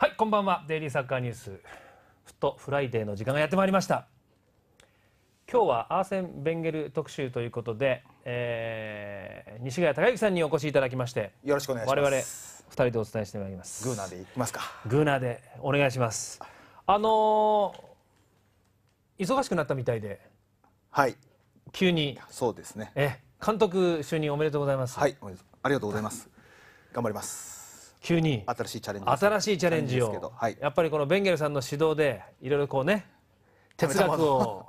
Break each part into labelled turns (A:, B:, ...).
A: はいこんばんはデイリーサッカーニュースフットフライデーの時間がやってまいりました今日はアーセン・ベンゲル特集ということで、えー、西ヶ谷隆之さんにお越しいただきましてよろしくお願いします我々2人でお伝えしてまいりますグーナーでいきますかグーナーでお願いしますあのー、忙しくなったみたいではい急にそうですねえ監督就任おめでとうございますはいありがとうございます頑張ります急に新しいチャレンジ新しいチャレンジを、はい、やっぱりこのベンゲルさんの指導でいろいろこうね 哲学を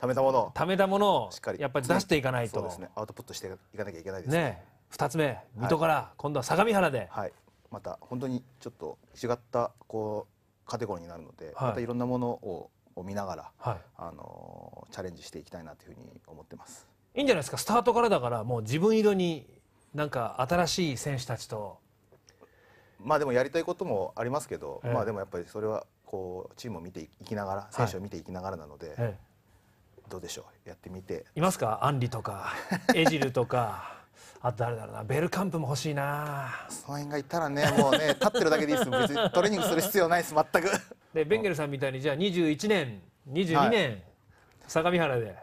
A: 貯 めたものを貯めたものをやっぱり出していかないとそうですね
B: アウトプットしていかなきゃいけないですね
A: ね2つ目水戸から、はい、今度は相模原で、はい、また本当にちょっと
B: 違ったこうカテゴリーになるので、またいろんなものをを見ながら、はい、あのチャレンジしていきたいなというふうに思ってます
A: いいんじゃないですかスタートからだからもう自分色になんか新しい選手たちと
B: まあでもやりたいこともありますけど、えまあでもやっぱりそれはこうチームを見てい
A: きながら選手を
B: 見ていきながらなので、え、どうでしょうやってみて
A: いますかアンリとか エジルとかあと誰だろうなベルカンプも欲しいなその辺がいたらねもうね立ってるだけでいいです別にトレーニングする必要ないです全くでベンゲルさんみたいにじゃあ21年22年、はい、相模原で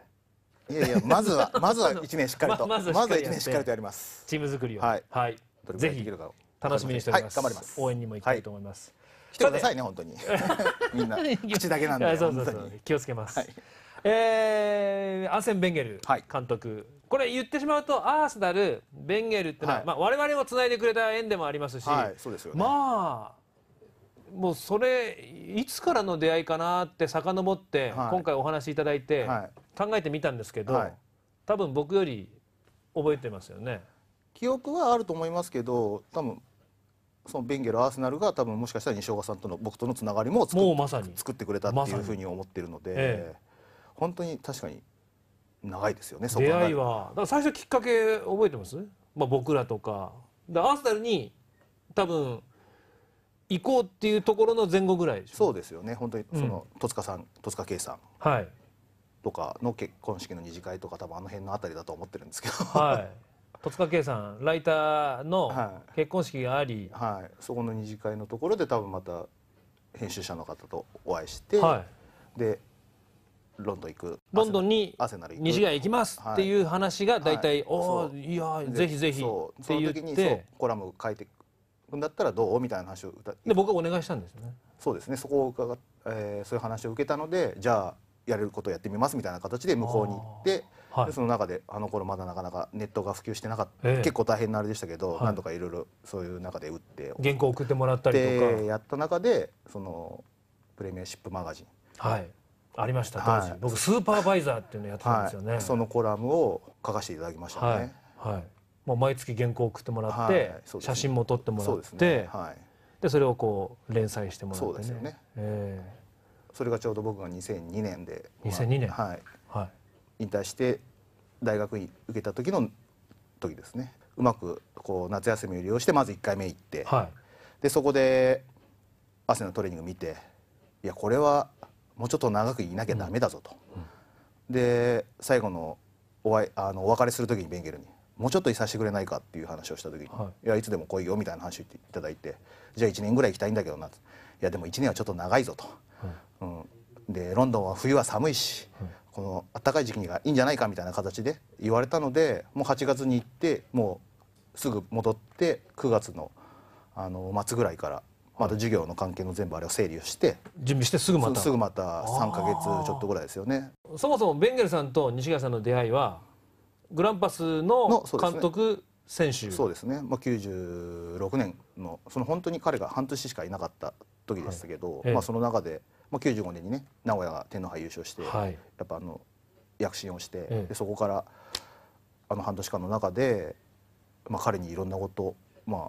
A: いやいやまずはまずは1年しっかりと まずは1年しっかりとやりますチーム作りをはい、はい、できるか楽しみにしております、はい、頑張ります応援にも行きたいと思います、
B: 来てくださいね本当に
A: みんな 口だけなんでそうそうそう気をつけます、はい、えー、アンセン・ベンゲル監督、これ言ってしまうとアーセナルベンゲルってのは、はいまあ、我々もつないでくれた縁でもありますし、はいすよね、まあもうそれいつからの出会いかなって遡って、はい、今回お話しいただいて、考えてみたんですけど、はい、多分僕より覚えてますよね
B: 記憶はあると思いますけど多分そのベンゲルアーセナルが多分もしかしたら西岡さんとの僕とのつながりももうまさに作ってくれたっていうふうに思ってるので、え
A: え、本当に確かに
B: 長いですよねそ出会いは
A: だから最初きっかけ覚えてます、まあ、僕らとかだアーセナルに多分行こ
B: うっていうところの前後ぐらいでしょそうですよね本当にその、うん、戸塚さん戸塚圭さん、はい、とかの結婚式の二次会とか多分あの辺のあたりだと思ってるんですけど、は
A: い戸塚圭さんライターの結婚式があり、はい、そこの二次会のところで多
B: 分また編集者の方とお会いして、はい、でロンドン行く
A: ロンドンに二次会行きますっていう話が大体、はい、いおいやぜひぜひって言って
B: コラム書いてくんだったらどうみたいな話を歌で僕はお願いしたんですよねそうですねそこを伺っ、えー、そういう話を受けたのでじゃあやれることをやってみますみたいな形で向こうに行って、はい、その中であの頃まだなかなかネットが普及してなかった、えー、結構大変なあれでしたけど、はい、なんとかいろいろそういう中で打って原
A: 稿送ってもらったりとかや
B: った中でそのプレミアシップマガジンはい
A: ありました当時、はい、僕スーパーバイザーっていうのやってたんですよね、はい、そのコラムを書かせていただきましたねはい、もう毎月原稿送ってもらって、ね、写真も撮ってもらってそで、ね、それをこ
B: う連載してもらってねね、えーそれがちょうど僕が2002年で2002年、はい、はい、引退して大学院受けた時の時ですねうまくこう夏休みを利用してまず1回目行って、はい、でそこで汗のトレーニング見ていやこれはもうちょっと長くいなきゃダメだぞと、うんうん、で最後のおわいあのお別れする時にベンゲルに「もうちょっといさせてくれないか」っていう話をした時に「はい、いやいつでも来いよ」みたいな話をいただいて「じゃあ1年ぐらい行きたいんだけどな」いやでも1年はちょっと長いぞ」と。うん、でロンドンは冬は寒いし、はい、この暖かい時期がいいんじゃないかみたいな形で言われたのでもう8月に行ってもうすぐ戻って9月のあの末ぐらいからまた授業の関係の全部あれを整理をして準備してすぐまたすぐまた3か月ちょっとぐらいですよね
A: そもそもベンゲルさんと西川さんの出会いはグランパスの監督
B: 選手そうですね、まあ、96年のその本当に彼が半年しかいなかった時でしたけど、はい、まあ、その中でまあ、95年にね名古屋が天皇杯優勝して、はい、やっぱあの躍進をして、うん、でそこからあの半年間の中で、まあ、彼にいろんなこと、ま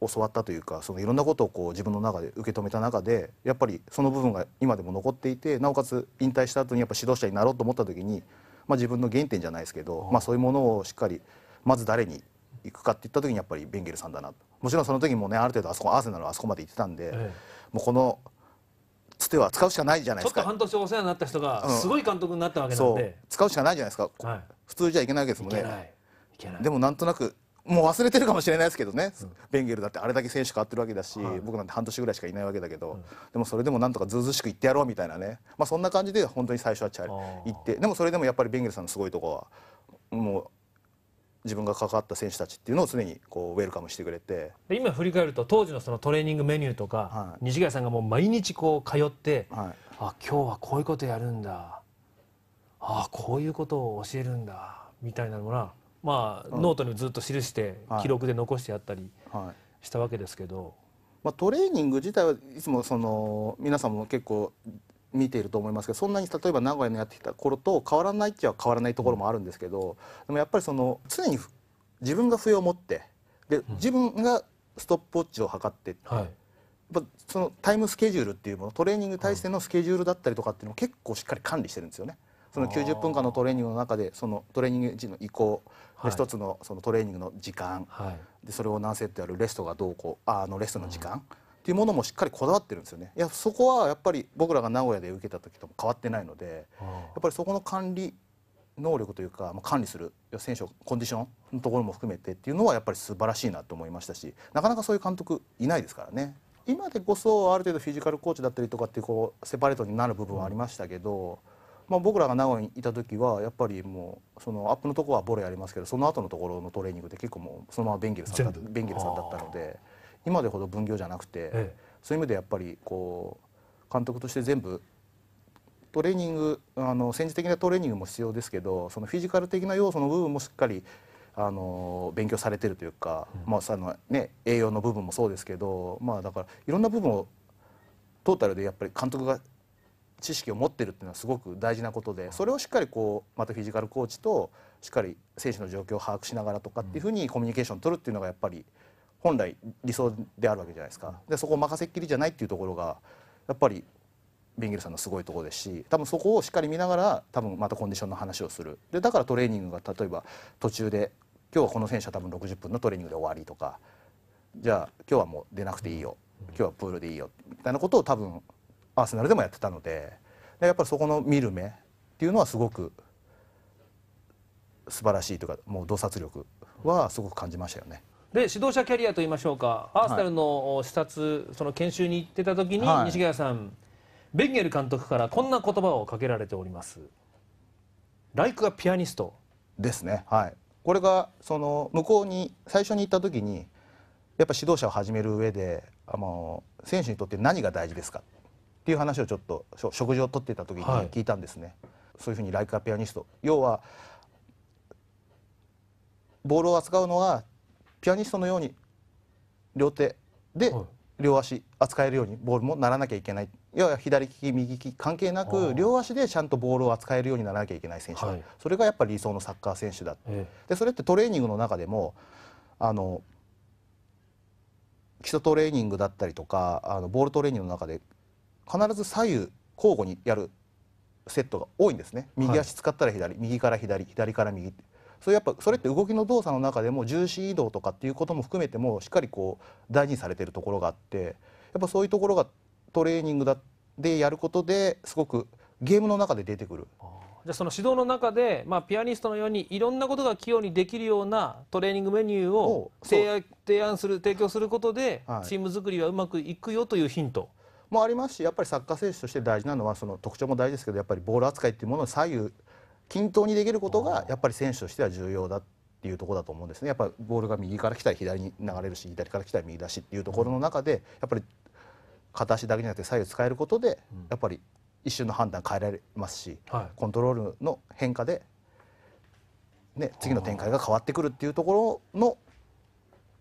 B: あ、教わったというかそのいろんなことをこう自分の中で受け止めた中でやっぱりその部分が今でも残っていてなおかつ引退した後にやっぱ指導者になろうと思った時に、まあ、自分の原点じゃないですけど、まあ、そういうものをしっかりまず誰に行くかっていった時にやっぱりベンゲルさんだなもちろんその時もねある程度あそこアーセナルはあそこまで行ってたんで、ええ、もうこのては使うしかないじゃないですかちょ
A: っと半年お世話になった人がすごい監督になったわけなんで、うん、
B: 使うしかないじゃないですか、はい、普通じゃいけないわけですもんねでもなんとなくもう忘れてるかもしれないですけどね、うん、ベンゲルだってあれだけ選手変わってるわけだし、はい、僕なんて半年ぐらいしかいないわけだけど、うん、でもそれでもなんとかずうずしくいってやろうみたいなね、まあ、そんな感じで本当に最初はチャリ行ってでもそれでもやっぱりベンゲルさんのすごいとこはもう自分が関わった選手たちっていうのを常にこうウェルカムしてくれて
A: 今振り返ると当時のそのトレーニングメニューとか、はい、西貝さんがもう毎日こう通って、はい、あ今日はこういうことやるんだあこういうことを教えるんだみたいなのが、まあ、うん、ノートにずっと記して記録で残してやったりしたわけですけど。はいはい
B: まあ、トレーニング自体はいつもその皆さんも結構見ていると思いますけどそんなに例えば名古屋のやってきた頃と変わらないっちゃ変わらないところもあるんですけどでもやっぱりその常に自分が笛を持ってで自分がストップウォッチを測ってって、はい、やっぱそのタイムスケジュールっていうものトレーニング体制のスケジュールだったりとかっていうのを結構しっかり管理してるんですよね。その90分間のトレーニングの中でそのトレーニング時の移行、は一つのそのトレーニングの時間、はい、でそれを何セットやるレストがどうこうあのレストの時間、うんっていうものもしっかりこだわってるんですよねいやそこはやっぱり僕らが名古屋で受けた時とも変わってないのでやっぱりそこの管理能力というか、まあ、管理する選手コンディションのところも含めてっていうのはやっぱり素晴らしいなと思いましたしなかなかそういう監督いないですからね今でこそある程度フィジカルコーチだったりとかっていうこうセパレートになる部分はありましたけど、まあ、僕らが名古屋にいた時はやっぱりもうそのアップのところはボレーありますけどその後のところのトレーニングで結構もうそのままベンゲルさんだったので。今でほど分業じゃなくて、ええ、そういう意味でやっぱりこう監督として全部トレーニングあの戦時的なトレーニングも必要ですけどそのフィジカル的な要素の部分もしっかりあの勉強されてるというか、うん、まあそのね、栄養の部分もそうですけど、まあ、だからいろんな部分をトータルでやっぱり監督が知識を持ってるっていうのはすごく大事なことでそれをしっかりこうまたフィジカルコーチとしっかり選手の状況を把握しながらとかっていうふうにコミュニケーションを取るっていうのがやっぱり本来理想であるわけじゃないですかでそこを任せっきりじゃないっていうところがやっぱりベンゲルさんのすごいところですし多分そこをしっかり見ながら多分またコンディションの話をするでだからトレーニングが例えば途中で今日はこの選手は多分60分のトレーニングで終わりとかじゃあ今日はもう出なくていいよ今日はプールでいいよみたいなことを多分アーセナルでもやってたのででやっぱりそこの見る目っていうのはすごく素晴らしいというかもう洞察力はすごく感じましたよね。
A: で指導者キャリアといいましょうかアーセナルの視察、その研修に行ってた時に、はい、西川さんベンゲル監督からこんな言葉をかけられております。ライクがピアニスト
B: ですね、はい、
A: これがその向こう
B: に最初に行った時にやっぱ指導者を始める上であの選手にとって何が大事ですかっていう話をちょっと食事をとってた時に聞いたんですね、はい、そういうふうにライクがピアニスト要はボールを扱うのはピアニストのように両手で両足扱えるようにボールもならなきゃいけないいや左利き右利き関係なく両足でちゃんとボールを扱えるようにならなきゃいけない選手、はい、それがやっぱり理想のサッカー選手だ、えでそれってトレーニングの中でもあの基礎トレーニングだったりとかあのボールトレーニングの中で必ず左右交互にやるセットが多いんですね右足使ったら左、はい、右から左左から右それやっぱそれって動きの動作の中でも重心移動とかっていうことも含めてもしっかりこう大事にされてるところがあってやっぱそういうところがトレーニングだでやることですごくゲームの中で出てくる。
A: じゃその指導の中で、まあ、ピアニストのようにいろんなことが器用にできるようなトレーニングメニューを提案する提供することで、チーム作りはうまくいくよというヒン
B: トもありますしやっぱりサッカー選手として大事なのはその特徴も大事ですけどやっぱりボール扱いっていうものを左右均等にできることがやっぱり選手としては重要だっていうとこだと思うんですねやっぱりボールが右から来たら左に流れるし左から来たら右だしっていうところの中でやっぱり片足だけじゃなくて左右使えることでやっぱり一瞬の判断変えられますし、はい、コントロールの変化で、ね、次の展開が変わってくるっていうところの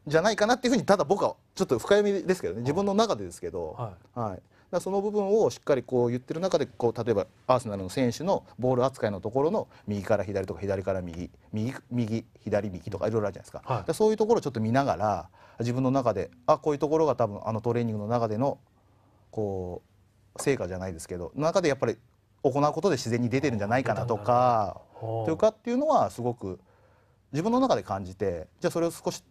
B: じゃないかなっていうふうにただ僕はちょっと深読みですけどね自分の中でですけど、はい、はい、だその部分をしっかりこう言ってる中でこう例えばアーセナルの選手のボール扱いのところの右から左とか左から右右右左右とかいろいろあるじゃないですかはい、そういうところをちょっと見ながら自分の中であこういうところが多分あのトレーニングの中でのこう成果じゃないですけど中でやっぱり行うことで自然に出てるんじゃないかなとかというかっていうのはすごく自分の中で感じてじゃあそれを少し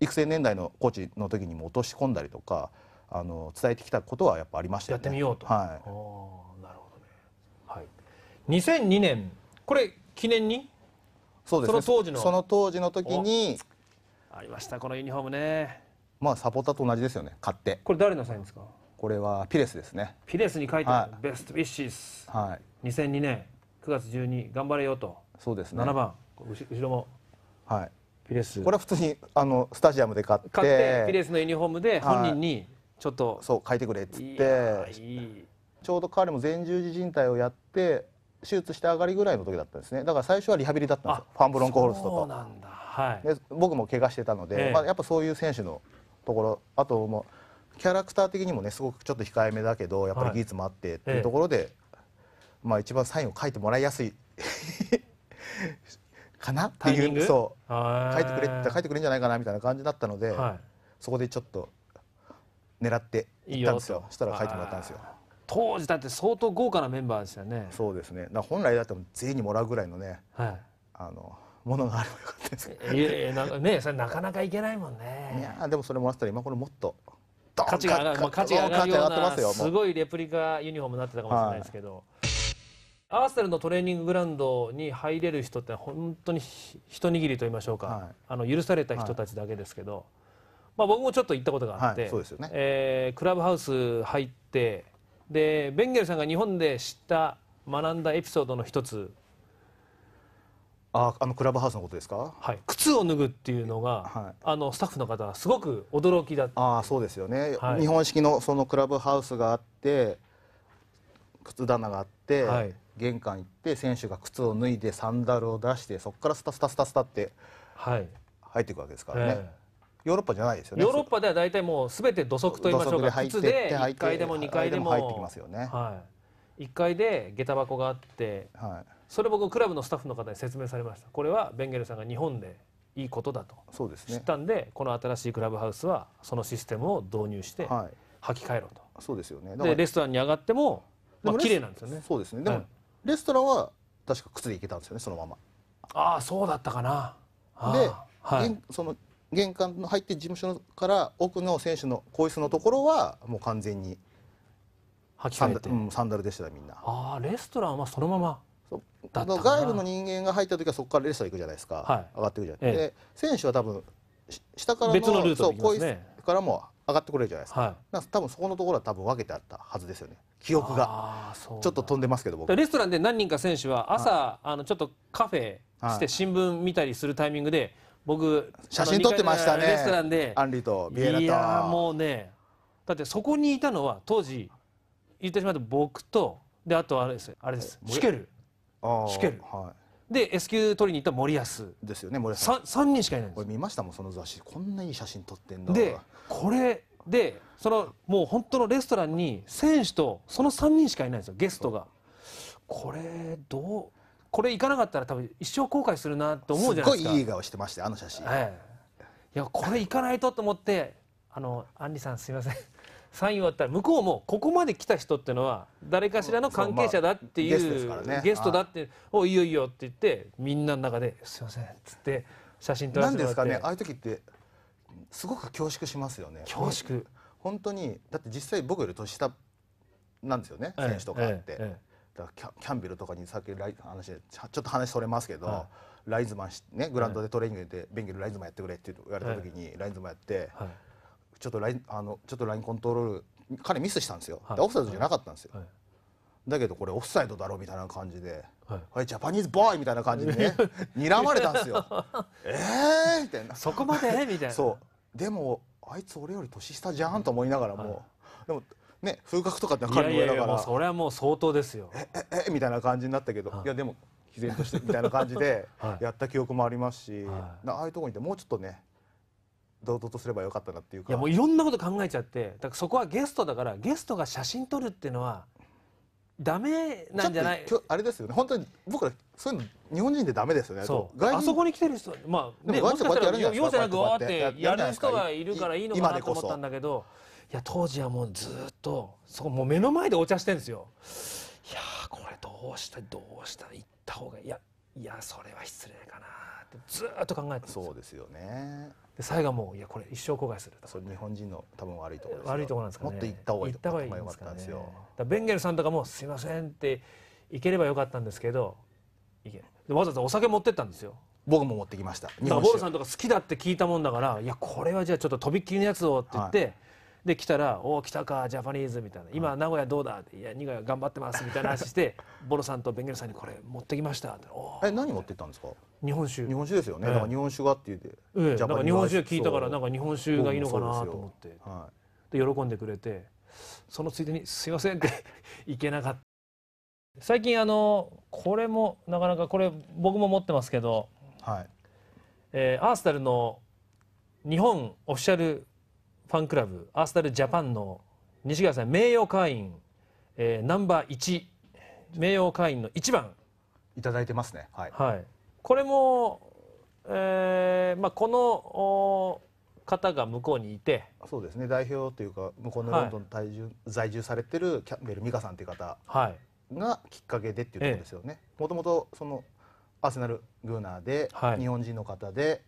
B: 育成年代のコーチの時にも落とし込んだりとかあの伝えてきたことはやっぱありましたよね。やってみようと。はい。なるほどね。はい。2002年
A: これ記念に。
B: そうですね。その当時のその
A: 当時の時にありましたこのユニフォームね。
B: まあサポーターと同じですよね。買って。
A: これ誰のサインですか。
B: これはピレスですね。
A: ピレスに書いてある、はい、ベストウィッシス。はい。2002年9月12頑張れよと。そうですね。7番後ろも。はい。ピレス。これは普
B: 通にあのスタジアムで買って。買ってピレ
A: スのユニフォームで本人に、はい、ちょっとそう変えてくれっつっ
B: てちょうど彼も前十字靭帯をやって手術した上がりぐらいの時だったんですねだから最初はリハビリだったんですよファンブロンコホルストと、はい、で僕も怪我してたので、ええ、まあ、やっぱそういう選手のところあともうキャラクター的にもねすごくちょっと控えめだけどやっぱり技術もあってっていうところで、はいえ、まあ一番サインを書いてもらいやすい かなっていうそう書いてくれって書いてくれるんじゃないかなみたいな感じだったので、はい、そこでちょっと狙って行ったんですよしたら書いてもらったんですよ当時だって相当豪華なメンバーですよねそうですね本来だっても税にもらうぐらいのね、はい、あのものがあればよかったですけどいやい
A: やな,、ね、それなかなかいけないもんねいやでもそれもらったら今頃もっと
B: 価値が上がる、価値が上がるようなす
A: ごいレプリカユニフォームになってたかもしれないですけど、はい、アーセナルのトレーニンググラウンドに入れる人って本当に一握りと言いましょうか、はい、あの許された人たちだけですけど、はいまあ、僕もちょっと行ったことがあって、ね、えクラブハウス入ってでベンゲルさんが日本で知った学んだエピソードの一つ
B: ああのクラブハウスのことですか、はい、靴を脱ぐっていうのが、は
A: い、あのスタッフの方はすごく驚きだったあそうですよね、はい、日
B: 本式のそのクラブハウスがあって靴棚があって、はい、玄関行って選手が靴を脱いでサンダルを出してそこからスタスタスタスタって入っていくわけですからね。ヨーロッパじゃないです
A: よねヨーロッパでは大体もう全て土足と言いましょうか靴で1階でも2階でも入ってきますよね、はい、1階で下駄箱があって、はい、それ僕クラブのスタッフの方に説明されましたこれはベンゲルさんが日本でいいことだとそうです、知ったんでこの新しいクラブハウスはそのシステムを導入して履き替えろと、はい、そうですよねでレストランに上がってもまあ綺麗なんですよねそうですねでも、レストランは確
B: か靴で行けたんですよねそのまま
A: ああそうだったかな
B: で、はい、その玄関の入って事務所から奥の選手の更衣室のところはもう完全に履き替えてサン,、うん、サンダルでしたみんな
A: ああレストランはそのままだ外部の
B: 人間が入った時はそこからレストラン行くじゃないですか、はい、上がってくるじゃないですか、ええ、選手は多分
A: 下からの別のルートで、ね、更衣室
B: からも上がってくれるじゃないですかはい、か多分そこのところは多分分けてあったはずですよね記憶がちょっと飛んでますけど僕
A: レストランで何人か選手は朝、はい、あのちょっとカフェして新聞見たりするタイミングで、僕写真撮ってましたねレストランでアン
B: リとビエラといや
A: もうねだってそこにいたのは当時言ってしまうと僕とであとあれですあれですシュケルシュケル、はい、で S 級取りに行った森保ですよね森保 3, 3人しかいないんですれ見ましたもんその雑誌こんないい写真撮ってんだでこれでそのもう本当のレストランに選手とその3人しかいないんですよゲストがこれどうこれ行かなかったら多分一生後悔するなと思うじゃないですかすごいいい顔してましたあの写真、はい、いやこれ行かないとと思ってあのアンリさんすいません サイン終わったら向こうもここまで来た人っていうのは誰かしらの関係者だっていうまあ、ね、ゲストだって「おいいよいいよ」って言ってみんなの中で「すいません」っつって写真撮らせてもらってなんですかねああ
B: いう時ってすごく恐縮しますよね恐縮本当にだって実際僕より年下なんですよね、ええ、選手とかって、えだキャキャンベルとかにさっき話ちょっと話それますけど、はい、ライズマンね、グラウンドでトレーニングで、ベンゲルライズマンやってくれって言われた時に、ライズマンやって、はい、ちょっとラインあのちょっとラインコントロール彼ミスしたんですよ、はい、オフサイドじゃなかったんですよ、だけどこれオフサイドだろみたいな感じで、はい、ジャパニーズボーイみたいな感じでね 睨まれたんですよ ええみたいなそこまでみたいなそうでもあいつ俺より年下じゃんと思いながらも、でもね、風格とかってながらそれはもう相当ですよえええみたいな感じになったけど、はい、いやでも毅然としてみたいな感じで やった記憶もありますし、はい、ああいうとこにいてもうちょっとね堂々とすればよかったなっていうかいやもう
A: いろんなこと考えちゃってだからそこはゲストだからゲストが写真撮るっていうのはダメなんじゃないあれですよね本当に僕らそういうの日本人でダメですよねそうあそこに来てる人まあね、もしかしたら容赦なくわーってやる人がいるからいいのかなと思ったんだけどいや当時はもうずっとそこもう目の前でお茶してんですよいやこれどうしたどうした行った方がいやいやそれは失礼かなってずっと考えてそうですよねで最後もういやこれ一生後悔するそれ日本人の多分悪いところ悪いところなんですかねもっと行った方がいい行った方がいいんですよだベンゲルさんとかも「すいません」って行ければよかったんですけど行けわざわざお酒持ってったんですよ
B: 僕も持ってきましただボル
A: さんとか好きだって聞いたもんだからいやこれはじゃあちょっととびっきりのやつをって言って、はいで来たら「おお来たかジャパニーズ」みたいな「今名古屋どうだ?」って「いや名古屋頑張ってます」みたいな話して ボロさんとベンゲルさんに「これ持ってきました」って
B: え何持ってったんですか日本酒日本酒ですよね、えー、か日本酒がって言って、えー、なんか日本酒聞いたからなんか日本酒がいいのかなと思って、は
A: い、で喜んでくれてそのついでに「すいません」って行 けなかった最近あのこれもなかなかこれ僕も持ってますけど、はいえー、アースタルの日本オフィシャルファンクラブアースタルジャパンの西川さん名誉会員、えー、ナンバー1名誉会員の1番いただいてますねはい、はい、これも、えーまあ、この方が向こうにいてそうですね代表というか向こうのロンドン在住はい、在住
B: されてるキャンベル美香さんという方がきっかけでっていうところですよね。もともとそのアーセナル・グーナーで、はい、日本人の方で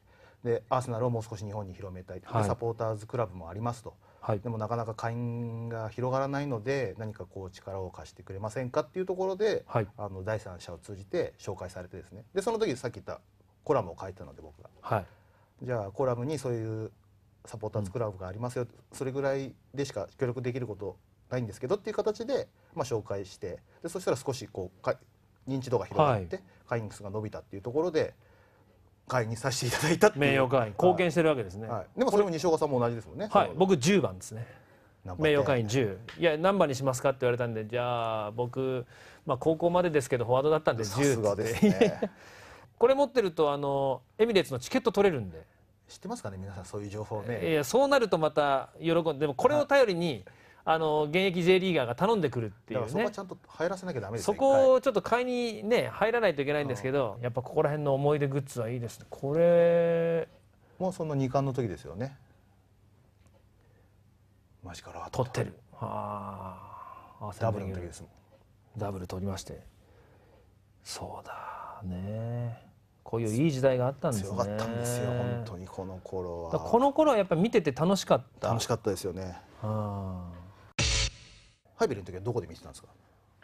B: でアーセナルをもう少し日本に広めたい、はい、サポーターズクラブもありますと、はい、でもなかなか会員が広がらないので何かこう力を貸してくれませんかっていうところで、はい、あの第三者を通じて紹介されてですねでその時さっき言ったコラムを書いたので僕が、はい、じゃあコラムにそういうサポーターズクラブがありますよ、うん、それぐらいでしか協力できることないんですけどっていう形で、まあ、紹介してでそしたら少しこう認知度が広がって、会員数が伸びたっていうところで。会にさせていただいた名誉会員貢献してるわけですね、はい、でもそれも西岡さんも同じですもんねはい僕10番ですね名誉会員10
A: いや何番にしますかって言われたんでじゃあ僕、まあ、高校までですけどフォワードだったんで10ってです、ね、これ持ってるとあのエミレーツのチケット取れるんで知ってますかね皆
B: さんそういう情報ねい
A: やそうなるとまた喜んででもこれを頼りに、はいあの現役 J リーガーが頼んでくるっていうねそこはちゃんと入らせなきゃダメです、ね、そこをちょっと買いにね入らないといけないんですけど、やっぱここら辺の思い出グッズはいいですねこれもうその2冠の時ですよねマジから取ってるああダブルの時ですもんダブル取りましてそうだねこういういい時代があったんですね強かったんですよ本当にこの頃はこの頃はやっぱり見てて楽しかった楽しかったですよねああハイビルの時はどこで見てたんですか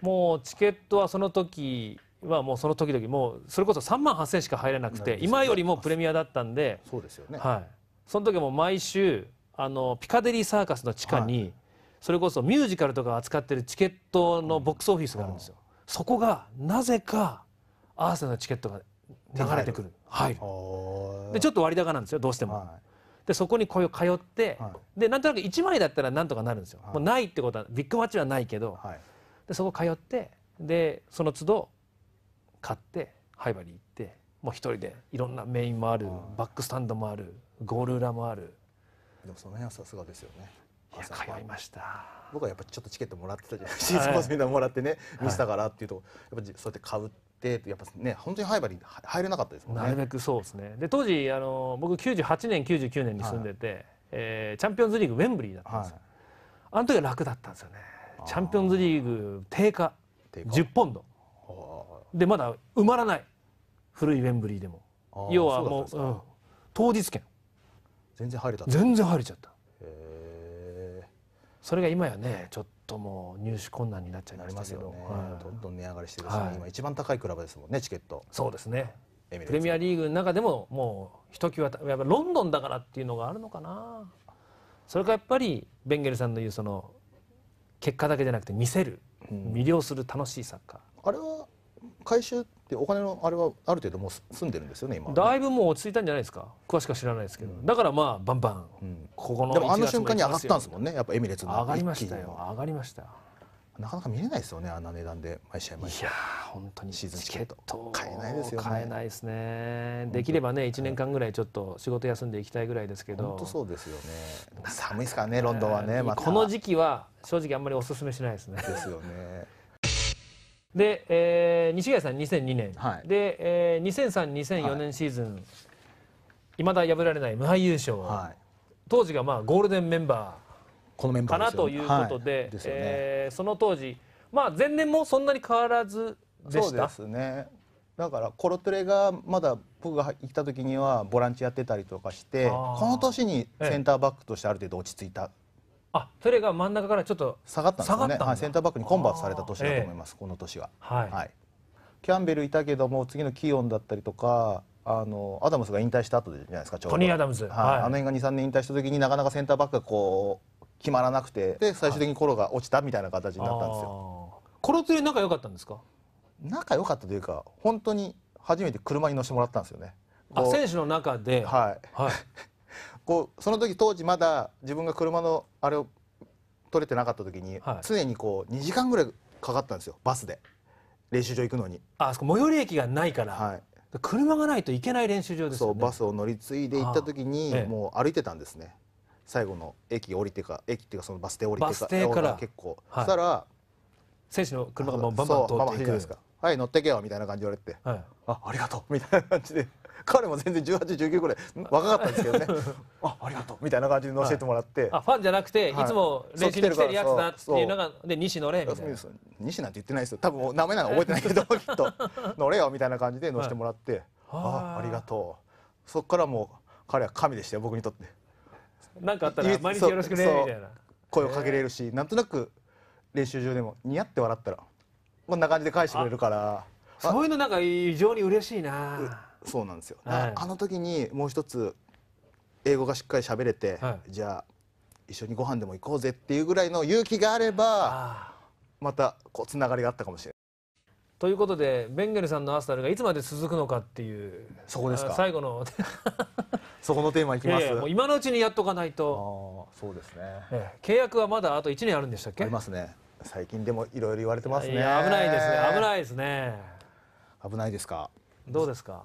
A: もうチケットはその時はもうその時々もうそれこそ3万8000しか入れなくて今よりもプレミアだったんでそうですよねはいその時も毎週あのピカデリーサーカスの地下にそれこそミュージカルとか扱ってるチケットのボックスオフィスがあるんですよそこがなぜかアーセナのチケットが流れてくるはいでちょっと割高なんですよどうしても、はいでそこにこう通って、はい、でなんとなく1枚だったらなんとかなるんですよ、はい、もうないってことはビッグマッチはないけど、はい、でそこ通ってでその都度買ってハイバリー行ってもう一人でいろんなメインもある、バックスタンドもあるゴール裏もある
B: でもその辺はさすがですよねいや通いました僕はやっぱちょっとチケットもらってたじゃないですかシーズンパスみたなもらってね、見せたからっていうとやっぱそうやって買うってやっぱね本当にハイ入れば入れなかったですもんねなるべくそうですね
A: で当時あの僕98年99年に住んでて、はい、えー、チャンピオンズリーグウェンブリーだったんですよ、はいあの時は楽だったんですよねチャンピオンズリーグ定価10ポンドでまだ埋まらない古いウェンブリーでも要はもう、うん、当日券全然入れた全然入れちゃったえそれが今やねちょっと
B: もう入手困難になっちゃいますよど、ねはい、どんどん値上がりしてるし、はい、今一番高いクラブですもんねチケッ
A: トそうですねプレミアリーグの中でももうひときわやっぱロンドンだからっていうのがあるのかなそれかやっぱりベンゲルさんの言うその結果だけじゃなくて見せる、魅了する楽しいサッカーあれは回収でお金のあれはある程度もう住んでるんですよね今だいぶもう落ち着いたんじゃないですか詳しくは知らないですけど、だからまあバンバン、うん、ここのでもあの瞬間に上がったんですもんねやっぱエミレーツの上がりましたよ上がりました
B: なかなか見れないですよねあんな値段で毎試合毎試合いや本当にシーズンチケット買え
A: ないですよね買えないですねできればね1年間ぐらいちょっと仕事休んでいきたいぐらいですけど本当そうですよね寒いですからねロンドンはね、ま、この時期は正直あんまりおすすめしないですねですよねで、えー、西谷さん2002年、はい、で、えー、2003、2004年シーズン、はい、まだ破られない無敗優勝、はい、当時がまあゴールデンメンバーかなということで、でね、えー、その当時、まあ、前年もそんなに変わらずでしたそうですね。だ
B: からコロトレがまだ僕が行った時にはボランチやってたりとかしてこの年にセンターバックとしてある程度落ち着いた
A: あそれが真ん中からちょっと下がったんですね、はい、
B: センターバックにコンバートされた年だと思い
A: ます、この年は、
B: はい、はい、キャンベルいたけども次のキーオンだったりとかあのアダムスが引退した後でじゃないですかちょうどトニー・アダムス、はい、はい、あの辺が23年引退した時になかなかセンターバックがこう決まらなくてで最終的にコロが落ちたみたいな形になったんです
A: よ、コロツー仲良かったんですか
B: 仲良かったというか本当に初めて車に乗せてもらったんですよね
A: あ選手の中では
B: い、はい こうその時当時まだ自分が車のあれを取れてなかった時に、はい、常に
A: こう2時間ぐらいかかったんですよバスで
B: 練習場行くのに
A: あそこ最寄り駅がないから、はい、車がないといけない練習場です、ね、
B: そうバスを乗り継いで行った時に、もう歩いてたんですね最後の駅降りてか駅っていうかそのバス停降りてかバス停から結構、はい、そしたら
A: 選手の車がバンバン通っていく
B: はい乗ってけよみたいな感じ言われて、
A: はい、あありがと
B: うみたいな感じで彼も全然1819ぐらい若かったんですけどね あありがとうみたいな感じで教えてもらって、はい、あ
A: ファンじゃなくて、はい、いつも練習に来てるやつだっていうのがで西野礼みたいな
B: 西なんて言ってないですよ多分名前なんか覚えてないけど きっ
A: とのれよみたいな感
B: じで乗せてもらって、はい、あありがとうそこからもう彼は神でしたよ僕にとって
A: 何かあったら毎日よろしくねみたいな声をかけ
B: れるしなんとなく練習場でも似合って笑ったらこんな感じで返してくれるからそういうのなんか異常
A: に嬉しいな
B: そうなんですよ、はい、あの時にもう一つ英語がしっかり喋れて、はい、じゃあ一緒にご飯でも行こうぜっていうぐらいの勇気があればまたこうつながりがあったかもしれない。
A: ということでベンゲルさんのアスタルがいつまで続くのかっていうそこですか最後の そこのテーマいきます、えー、もう今のうちにやっとかないとあそうですね、えー、契約はまだあと1年あるんでしたっけありますね最近でもいろいろ言われてますね危ないですね危ないですね危ないですかどうですか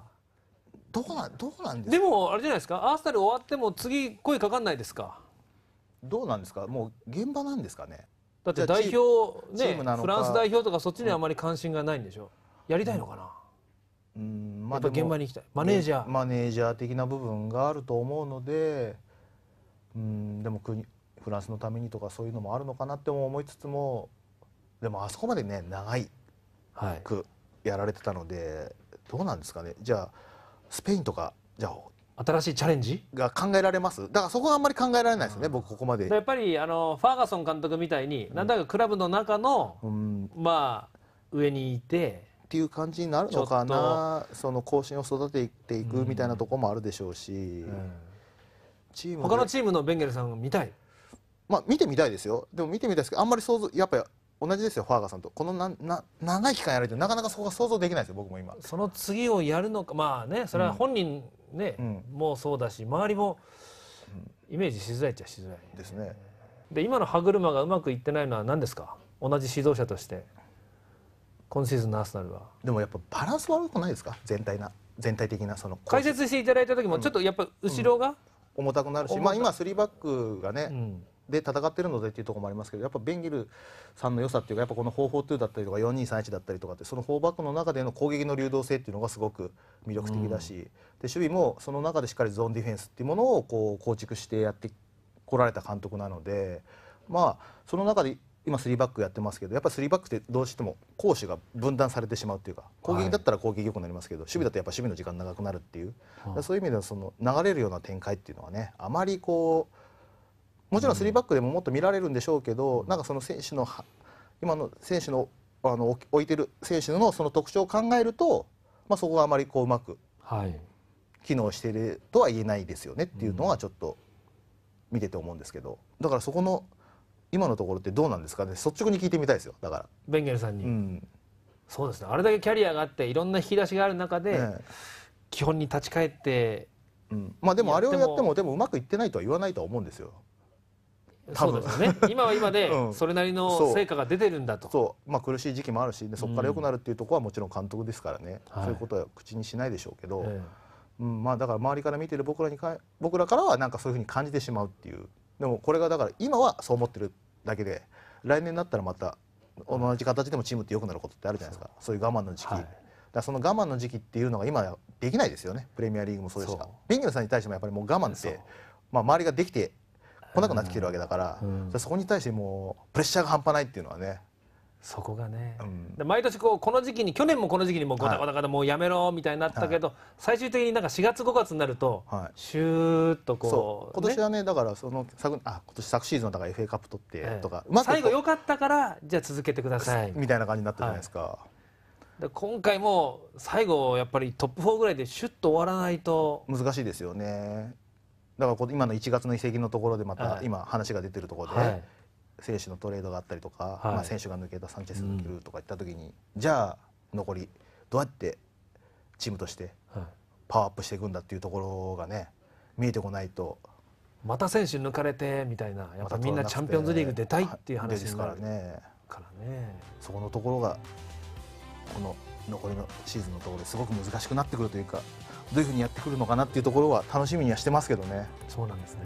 A: どうなんどうなんですかでもあれじゃないですかアースタル終わっても次声かかんないですかどうなんですかもう現場なんですかねだって代表ねフランス代表とかそっちにはあまり関心がないんでしょ、うん、やりたいのかな、
B: うん、うん、まあ、現場に行きたいマネージャーマネージャー的な部分があると思うのでうんでも国フランスのためにとかそういうのもあるのかなっても思いつつもでもあそこまでね長いくやられてたので、はい、どうなんですかねじゃあスペインとかじゃあ新しいチャレンジが考えられますだからそこはあんまり考えられないですよね、うん、僕ここまでやっ
A: ぱりあのファーガソン監督みたいに、なんだかクラブの中の、うん、まあ上にいてっていう感じになるのかな
B: その後進を育てていくみたいなとこもあるでしょうし、うんチ
A: ーム他のチームのベンゲルさんを見たい
B: まあ見てみたいですよでも見てみたいですけどあんまり想像やっぱ同じですよファーガさんとこのなな長い期間やられてなかなかそこが想像できないですよ僕も今その
A: 次をやるのかまあねそれは本人ね、うん、もうそうだし周りもイメージしづらいっちゃしづらい、ですねで今の歯車がうまくいってないのは何ですか同じ指導者として今シーズンのアーセナルはでもやっぱバランス悪くないです
B: か全体な全体的なその
A: 解説していただいた時もちょっとやっぱ後ろが、うんうん、
B: 重たくなるしまあ今3バックがね、で戦ってるのでっていうところもありますけどやっぱベンゲルさんの良さっていうかやっぱこの442だったりとか4231だったりとかってその4バックの中での攻撃の流動性っていうのがすごく魅力的だし、うん、で守備もその中でしっかりゾーンディフェンスっていうものをこう構築してやってこられた監督なのでまあその中で今3バックやってますけどやっぱり3バックってどうしても攻守が分断されてしまうっていうか攻撃だったら攻撃よくなりますけど、はい、守備だとやっぱ守備の時間長くなるっていう、うん、そういう意味ではその流れるような展開っていうのはねあまりこうもちろん3バックでももっと見られるんでしょうけどなんかその選手の今の選手のあの置いてる選手のその特徴を考えると、まあ、そこがあまりこううまく機能しているとは言えないですよねっていうのはちょっと見てて思うんですけどだからそこの今のところってどうなんですかね率直に聞いてみたいですよだから。ベンゲルさんに、うん、そうです
A: ねあれだけキャリアがあっていろんな引き出しがある中で、ね、
B: 基本に立ち返って、うん、まあでもあれをやってもでもうまくいってないとは言わないとは思うんですよ。そうですね
A: 今は今でそれなりの成果が
B: 出てるんだと、うん、そうまあ、苦しい時期もあるしでそこから良くなるっていうところはもちろん監督ですからね、うん、そういうことは口にしないでしょうけど、はい、うんまあ、だから周りから見てる僕らにか僕らからはなんかそういうふうに感じてしまうっていうでもこれがだから今はそう思ってるだけで来年になったらまた同じ形でもチームって良くなることってあるじゃないですかそういう我慢の時期。はいだその我慢の時期っていうのが今できないですよねプレミアリーグもそうでしたビンギョさんに対してもやっぱりもう我慢って、まあ、周りができて来なくなってきてるわけだから、うん、そこに対してもうプレッシャーが半端ないっていうのはね
A: そこがね、うん、毎年こうこの時期に去年もこの時期にもうごタゴタゴタもうやめろみたいになったけど、はい、最終的になんか4月5月になると、シューッとこう、今年
B: はねだからその昨あ今年昨シーズンだから FA カップ取ってとか、ええ、最後
A: 良かったからじゃあ続けてください み
B: たいな感じになったじゃないですか。はい
A: で今回も最後やっぱりトップ4ぐらいでシュッと終わらないと
B: 難しいですよねだから今の1月の移籍のところでまた今話が出てるところで、選手のトレードがあったりとか、まあ、選手が抜けたサンチェス抜けるとかいった時に、じゃあ残りどうやってチームとしてパワーアップしていくんだっていうところがね見えてこないと
A: また選手抜かれてみたいなやっぱみんなチャンピオンズリーグ出たいっていう話ですから
B: ねからねそこのところがこの残りのシーズンのところですごく難しくなってくるというかどういうふうにやってくるのかなっていうところは楽しみにはしてますけどね。そうなんですね